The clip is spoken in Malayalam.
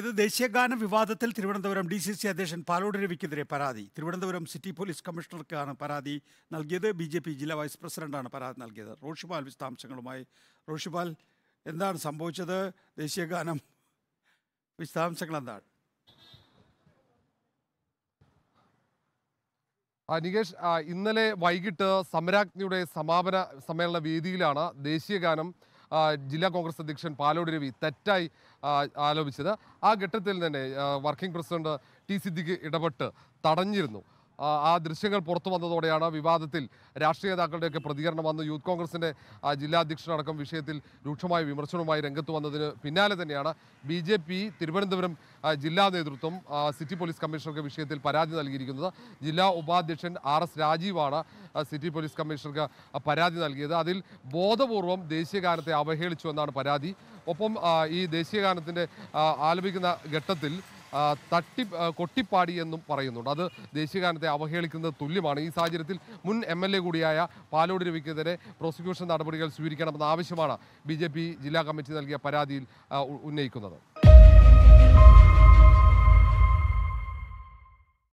ഇത് ദേശീയഗാന വിവാദത്തിൽ തിരുവനന്തപുരം ഡി സി സി അധ്യക്ഷൻ പാലോട് രവിക്കെതിരെ പരാതി തിരുവനന്തപുരം സിറ്റി പോലീസ് കമ്മീഷണർക്കാണ് പരാതി നൽകിയത് ബി ജെ പി ജില്ലാ വൈസ് പ്രസിഡന്റാണ് പരാതി നൽകിയത് റോഷിപാൽ വിശദാംശങ്ങളുമായി റോഷിപാൽ എന്താണ് സംഭവിച്ചത് ദേശീയഗാനം വിശദാംശങ്ങൾ എന്താണ് നികേഷ് ഇന്നലെ വൈകിട്ട് സമരാജ്ഞിയുടെ സമാപന സമ്മേളന വേദിയിലാണ് ദേശീയഗാനം ജില്ലാ കോൺഗ്രസ് അധ്യക്ഷൻ പാലോട് രവി തെറ്റായി ആലോപിച്ചത് ആ ഘട്ടത്തിൽ തന്നെ വർക്കിംഗ് പ്രസിഡന്റ് ടി സിദ്ദിഖ് ഇടപെട്ട് തടഞ്ഞിരുന്നു ആ ദൃശ്യങ്ങൾ പുറത്തു വന്നതോടെയാണ് വിവാദത്തിൽ രാഷ്ട്രീയ നേതാക്കളുടെയൊക്കെ പ്രതികരണം വന്ന് യൂത്ത് കോൺഗ്രസിൻ്റെ ജില്ലാധ്യക്ഷനടക്കം വിഷയത്തിൽ രൂക്ഷമായ വിമർശനവുമായി രംഗത്ത് വന്നതിന് പിന്നാലെ തന്നെയാണ് ബി ജെ പി തിരുവനന്തപുരം ജില്ലാ നേതൃത്വം സിറ്റി പോലീസ് കമ്മീഷണർക്ക് വിഷയത്തിൽ പരാതി നൽകിയിരിക്കുന്നത് ജില്ലാ ഉപാധ്യക്ഷൻ ആർ എസ് രാജീവാണ് സിറ്റി പോലീസ് കമ്മീഷണർക്ക് പരാതി നൽകിയത് അതിൽ ബോധപൂർവം ദേശീയഗാനത്തെ അവഹേളിച്ചു എന്നാണ് പരാതി ഒപ്പം ഈ ദേശീയഗാനത്തിൻ്റെ ആലപിക്കുന്ന ഘട്ടത്തിൽ തട്ടി കൊട്ടിപ്പാടി എന്നും പറയുന്നുണ്ട് അത് ദേശീയഗാനത്തെ അവഹേളിക്കുന്നത് തുല്യമാണ് ഈ സാഹചര്യത്തിൽ മുൻ എം എൽ എ കൂടിയായ പാലോട് രവിക്കെതിരെ പ്രോസിക്യൂഷൻ നടപടികൾ സ്വീകരിക്കണമെന്ന ആവശ്യമാണ് ബി ജില്ലാ കമ്മിറ്റി നൽകിയ പരാതിയിൽ ഉന്നയിക്കുന്നത്